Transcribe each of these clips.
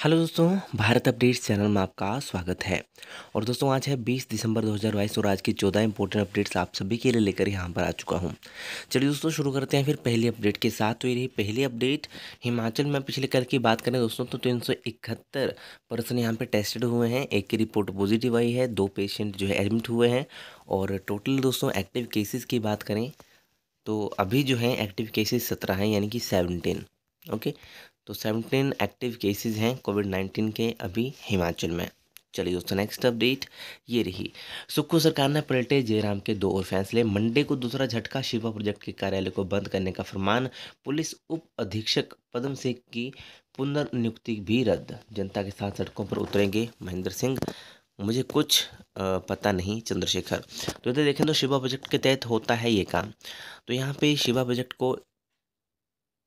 hello दोस्तों Bharat updates channel में आपका स्वागत है और दोस्तों आज है 20 दिसंबर 2022 और आज की 14 इंपॉर्टेंट अपडेट्स आप सभी के लिए लेकर यहाँ पर आ चुका हूँ चलिए दोस्तों शुरू करते हैं फिर पहली अपडेट के साथ तो ये रही पहली अपडेट हिमाचल में पिछले कल की बात करें दोस्तों तो तीन पर्सन यहाँ पर टेस्टेड हुए हैं एक की रिपोर्ट पॉजिटिव आई है दो पेशेंट जो है एडमिट हुए हैं और टोटल दोस्तों एक्टिव केसेज की बात करें तो अभी जो है एक्टिव केसेज सत्रह हैं यानी कि सेवनटीन ओके तो सेवनटीन एक्टिव केसेस हैं कोविड नाइन्टीन के अभी हिमाचल में चलिए दोस्तों नेक्स्ट अपडेट ये रही सुक्खू सरकार ने पलटे जयराम के दो और फैसले मंडे को दूसरा झटका शिवा प्रोजेक्ट के कार्यालय को बंद करने का फरमान पुलिस उप अधीक्षक पदम सिंह की पुनर्नियुक्ति भी रद्द जनता के साथ सड़कों पर उतरेंगे महेंद्र सिंह मुझे कुछ पता नहीं चंद्रशेखर तो इधर देखें तो शिवा प्रोजेक्ट के तहत होता है ये काम तो यहाँ पे शिवा प्रोजेक्ट को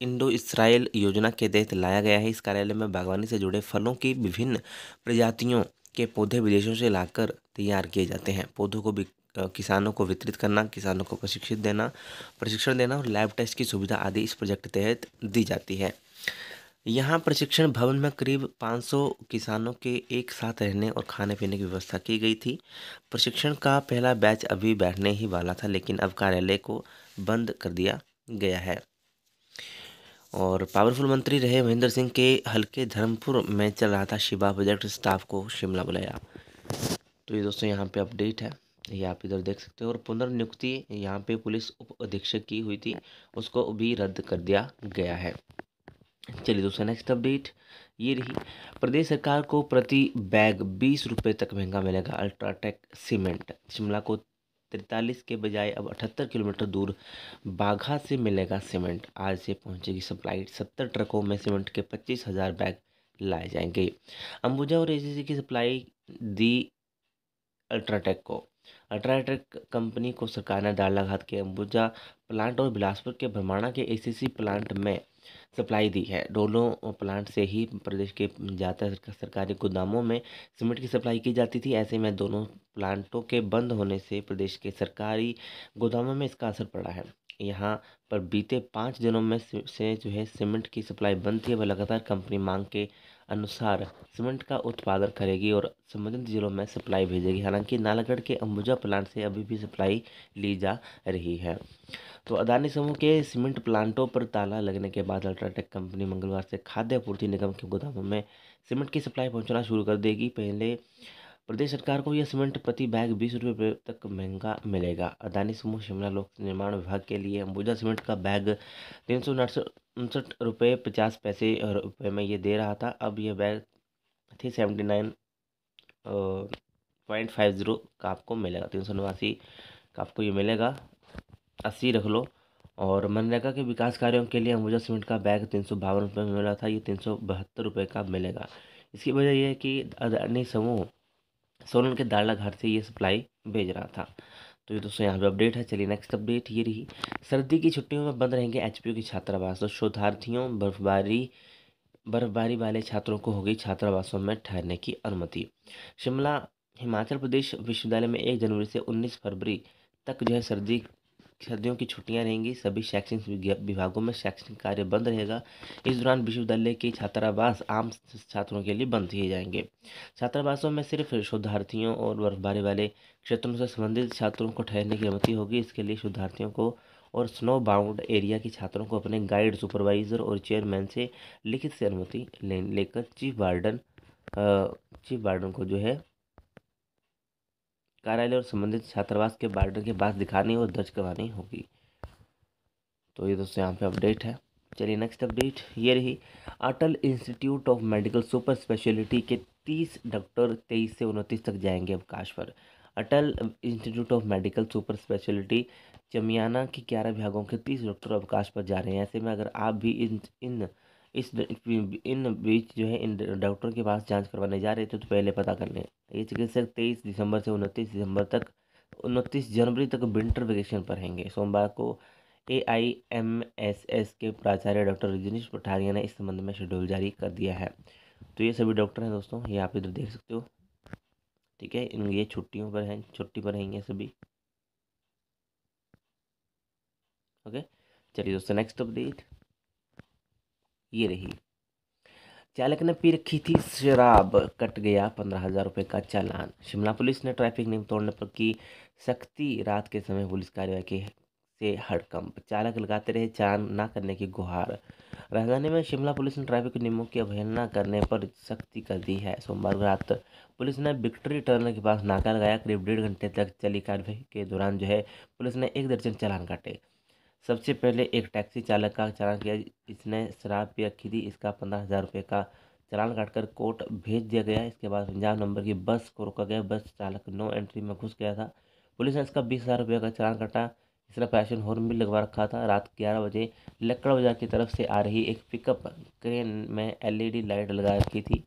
इंडो इसराइल योजना के तहत लाया गया है इस कार्यालय में बागवानी से जुड़े फलों की विभिन्न प्रजातियों के पौधे विदेशों से लाकर तैयार किए जाते हैं पौधों को किसानों को वितरित करना किसानों को प्रशिक्षित देना प्रशिक्षण देना और लैब टेस्ट की सुविधा आदि इस प्रोजेक्ट तहत दी जाती है यहाँ प्रशिक्षण भवन में करीब 500 किसानों के एक साथ रहने और खाने पीने की व्यवस्था की गई थी प्रशिक्षण का पहला बैच अभी बैठने ही वाला था लेकिन अब कार्यालय को बंद कर दिया गया है और पावरफुल मंत्री रहे महेंद्र सिंह के हल्के धर्मपुर में चल रहा था शिवा प्रोजेक्ट स्टाफ को शिमला बुलाया तो ये दोस्तों यहाँ पे अपडेट है ये आप इधर देख सकते हो और पुनर्नियुक्ति यहाँ पे पुलिस उप अधीक्षक की हुई थी उसको भी रद्द कर दिया गया है चलिए दोस्तों नेक्स्ट अपडेट ये रही प्रदेश सरकार को प्रति बैग बीस रुपये तक महंगा मिलेगा अल्ट्राटेक सीमेंट शिमला को तिरतालीस के बजाय अब अठहत्तर किलोमीटर दूर बाघा से मिलेगा सीमेंट आज से पहुंचेगी सप्लाई सत्तर ट्रकों में सीमेंट के पच्चीस हज़ार बैग लाए जाएंगे अंबुजा और एसीसी की सप्लाई दी अल्ट्राटेक को अल्ट्राटेक कंपनी को सरकार ने डालाघाट के अंबुजा प्लांट और बिलासपुर के भरमाणा के एसीसी प्लांट में सप्लाई दी है डोलों प्लांट से ही प्रदेश के ज़्यादातर सरकारी गोदामों में सीमेंट की सप्लाई की जाती थी ऐसे में दोनों प्लांटों के बंद होने से प्रदेश के सरकारी गोदामों में इसका असर पड़ा है यहाँ पर बीते पाँच दिनों में से जो है सीमेंट की सप्लाई बंद थी वह लगातार कंपनी मांग के अनुसार सीमेंट का उत्पादन करेगी और संबंधित जिलों में सप्लाई भेजेगी हालांकि नालागढ़ के अंबुजा प्लांट से अभी भी सप्लाई ली जा रही है तो अदानी समूह के सीमेंट प्लांटों पर ताला लगने के बाद अल्ट्राटेक कंपनी मंगलवार से खाद्य आपूर्ति निगम के गोदामों में सीमेंट की सप्लाई पहुंचना शुरू कर देगी पहले प्रदेश सरकार को यह सीमेंट प्रति बैग बीस रुपये तक महंगा मिलेगा अदानी समूह शिमला लोक निर्माण विभाग के लिए अंबुजा सीमेंट का बैग तीन सौ उनसठ रुपये पचास पैसे रुपये में ये दे रहा था अब यह bag three seventy nine point five zero का आपको मिलेगा तीन सौ नवासी का आपको ये मिलेगा अस्सी रख लो और मनरेगा के विकास कार्यों के लिए अंबुजा सीमेंट का बैग तीन सौ बावन रुपये में मिला था ये तीन सौ बहत्तर रुपये का मिलेगा इसकी वजह यह है कि अदानी समूह सोलन के दारला घाट से ये सप्लाई भेज रहा था तो ये दोस्तों यहाँ पे अपडेट है चलिए नेक्स्ट अपडेट ये रही सर्दी की छुट्टियों में बंद रहेंगे एच के छात्रावास तो शोधार्थियों बर्फबारी बर्फबारी वाले छात्रों को होगी छात्रावासों में ठहरने की अनुमति शिमला हिमाचल प्रदेश विश्वविद्यालय में एक जनवरी से उन्नीस फरवरी तक जो है सर्दी सर्दियों की छुट्टियां रहेंगी सभी शैक्षणिक विभागों में शैक्षणिक कार्य बंद रहेगा इस दौरान विश्वविद्यालय के छात्रावास आम छात्रों के लिए बंद किए जाएंगे छात्रावासों में सिर्फ शोधार्थियों और बर्फबारी वाले क्षेत्रों से संबंधित छात्रों को ठहरने की अनुमति होगी इसके लिए शोधार्थियों को और स्नो बाउंड एरिया के छात्रों को अपने गाइड सुपरवाइजर और चेयरमैन से लिखित से अनुमति लेकर चीफ वार्डन चीफ वार्डन को जो है कार्यालय और संबंधित छात्रावास के बार्डर के पास दिखानी और दर्ज करवानी होगी तो ये दोस्तों यहाँ पे अपडेट है चलिए नेक्स्ट अपडेट ये रही Atal institute of medical super speciality के तीस डॉक्टर तेईस से उनतीस तक जाएंगे अवकाश पर Atal institute of medical super speciality Chamiyana के ग्यारह विभागों के तीस डॉक्टर अवकाश पर जा रहे हैं ऐसे में अगर आप भी इन इन इस इन बीच जो है इन डॉक्टर के पास जांच करवाने जा रहे थे तो पहले पता कर लें ये चिकित्सक तेईस दिसंबर से उनतीस दिसंबर तक उनतीस जनवरी तक विंटर वेकेशन पर रहेंगे सोमवार को A I M S S के प्राचार्य डॉक्टर रजनीश पठारिया ने इस संबंध में शेड्यूल जारी कर दिया है तो ये सभी डॉक्टर हैं दोस्तों ये आप इधर देख सकते हो ठीक है इन ये छुट्टियों पर हैं छुट्टी पर रहेंगे सभी ओके चलिए दोस्तों नेक्स्ट अपडेट ये रही चालक ने पी रखी थी शराब कट गया पंद्रह हज़ार रुपये का चालान शिमला पुलिस ने ट्रैफिक नियम तोड़ने पर की सख्ती रात के समय पुलिस कार्रवाई के से हड़कंप चालक लगाते रहे चालान ना करने की गुहार राजधानी में शिमला पुलिस ने ट्रैफिक नियमों की अवहेलना करने पर सख्ती कर दी है सोमवार रात पुलिस ने विक्ट्री टर्नर के पास नाका लगाया करीब डेढ़ घंटे तक चली कार्रवाई के दौरान जो है पुलिस ने एक दर्जन चालान काटे सबसे पहले एक टैक्सी चालक का चालान किया इसने शराब पिया थी इसका पंद्रह हज़ार रुपये का चालान काटकर कोर्ट भेज दिया गया इसके बाद पंजाब नंबर की बस को रोका गया बस चालक नो एंट्री में घुस गया था पुलिस ने इसका बीस हज़ार रुपये का चालान काटा इसने पैशन हॉर्न भी लगवा रखा था रात ग्यारह बजे लक्कड़ बाजार की तरफ से आ रही एक पिकअप क्रेन में एल लाइट लगा रखी थी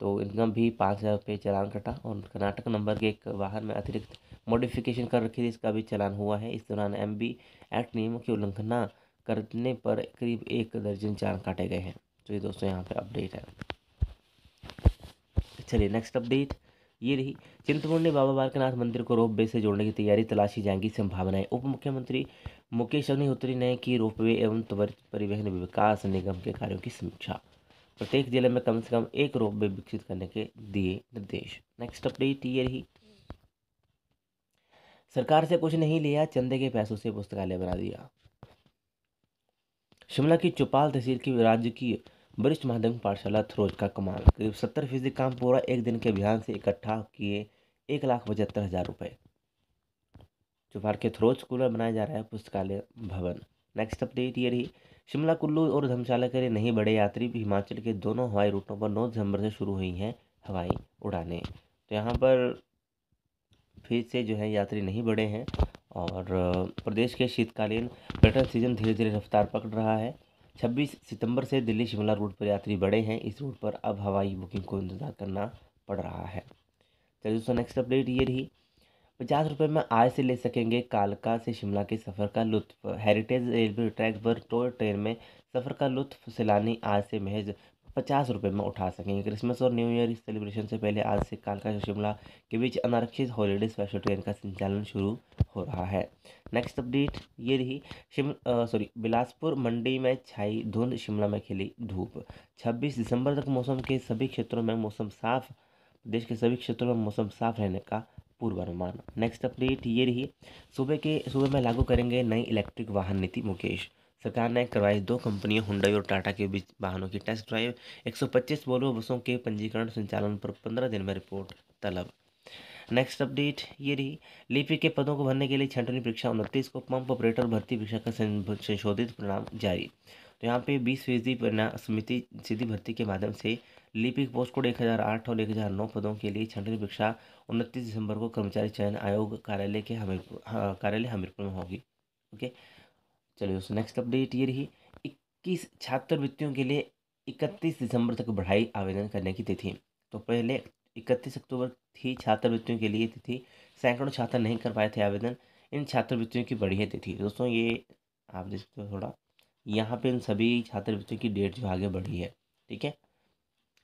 तो इनकम भी पाँच हज़ार रुपये चालान कटा और कर्नाटक नंबर के एक वाहन में अतिरिक्त मॉडिफिकेशन कर रखी थी इसका भी चलान हुआ है इस दौरान एम बी एक्ट नियमों की उल्लंघना करने पर करीब एक दर्जन चालान काटे गए हैं तो ये दोस्तों यहाँ पर अपडेट है चलिए नेक्स्ट अपडेट ये रही चिंतपूर्णी ने बाबा बालकनाथ मंदिर को रोप से जोड़ने की तैयारी तलाशी जाएंगी संभावनाएं उप मुख्यमंत्री मुकेश अग्निहोत्री ने की रोप वे एवं त्वरित परिवहन विकास निगम के कार्यों की समीक्षा प्रत्येक जिले में कम से कम एक वे विकसित करने के दिए निर्देश नेक्स्ट अपडेट ये रही सरकार से कुछ नहीं लिया चंदे के पैसों से पुस्तकालय बना दिया शिमला की चौपाल तहसील की राज्य की वरिष्ठ माध्यमिक पाठशाला थ्रोज का कमाल करीब सत्तर फीसदी काम पूरा एक दिन के अभियान से इकट्ठा किए एक लाख पचहत्तर हजार रुपये चौपाल के थ्रोज स्कूल में बनाया जा रहा है पुस्तकालय भवन नेक्स्ट अपडेट ये रही शिमला कुल्लू और धर्मशाला के लिए नहीं बड़े यात्री भी हिमाचल के दोनों हवाई रूटों पर नौ दिसंबर से शुरू हुई हैं हवाई उड़ानें तो यहाँ पर फिर से जो है यात्री नहीं बढ़े हैं और प्रदेश के शीतकालीन पर्यटन सीजन धीरे धीरे रफ्तार पकड़ रहा है 26 सितंबर से दिल्ली शिमला रूट पर यात्री बढ़े हैं इस रूट पर अब हवाई बुकिंग को इंतज़ार करना पड़ रहा है चलिए दोस्तों नेक्स्ट अपडेट ये रही पचास रुपये में आज से ले सकेंगे कालका से शिमला के सफ़र का लुत्फ हेरिटेज रेलवे ट्रैक पर टोल ट्रेन में सफ़र का लुत्फ सैलानी आज से महज पचास रुपये में उठा सकेंगे क्रिसमस और न्यू ईयर सेलिब्रेशन से पहले आज से कालका से शिमला के बीच अनारक्षित हॉलीडे स्पेशल ट्रेन का संचालन शुरू हो रहा है नेक्स्ट अपडेट ये रही शिम सॉरी बिलासपुर मंडी में छाई धुंध शिमला में खिली धूप छब्बीस दिसंबर तक मौसम के सभी क्षेत्रों में मौसम साफ देश के सभी क्षेत्रों में मौसम साफ रहने का पूर्वानुमान नेक्स्ट अपडेट ये रही सुबह के सुबह में लागू करेंगे नई इलेक्ट्रिक वाहन नीति मुकेश सरकार ने करवाई दो कंपनियों हुंडई और टाटा के बीच वाहनों की टेस्ट ड्राइव 125 वोल्वो बसों के पंजीकरण संचालन पर 15 दिन में रिपोर्ट तलब नेक्स्ट अपडेट ये रही लिपि के पदों को भरने के लिए छंटनी परीक्षा उनतीस को पंप ऑपरेटर भर्ती परीक्षा का संशोधित परिणाम जारी तो यहाँ पे बीस फीसदी समिति सीधी भर्ती के माध्यम से लिपिक पोस्ट कोड एक हज़ार आठ और एक हज़ार नौ पदों के लिए छठी परीक्षा उनतीस दिसंबर को कर्मचारी चयन आयोग कार्यालय के हमीरपुर हाँ, कार्यालय हमीरपुर में होगी ओके चलिए दोस्तों नेक्स्ट अपडेट ये रही इक्कीस छात्रवृत्तियों के लिए इकतीस दिसंबर तक बढ़ाई आवेदन करने की तिथि तो पहले इकतीस अक्टूबर थी छात्रवृत्तियों के लिए तिथि सैकड़ों छात्र नहीं कर पाए थे आवेदन इन छात्रवृत्तियों की बढ़ी है तिथि दोस्तों ये आप देख सकते हो थोड़ा यहाँ पे इन सभी छात्रवृत्तियों की डेट जो आगे बढ़ी है ठीक है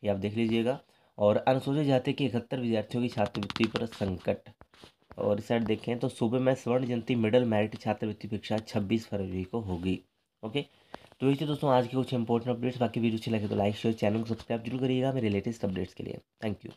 ये आप देख लीजिएगा और अनुसूचित जाति के इकहत्तर विद्यार्थियों की छात्रवृत्ति पर संकट और इस देखें तो सुबह में स्वर्ण जयंती मिडल मेरिट छात्रवृत्ति परीक्षा छब्बीस फरवरी को होगी ओके तो यही थी दोस्तों आज के कुछ इंपॉर्टेंट अपडेट्स बाकी वीडियो अच्छी लगे तो लाइक शेयर चैनल को सब्सक्राइब जरूर करिएगा मेरे लेटेस्ट अपडेट्स के लिए थैंक यू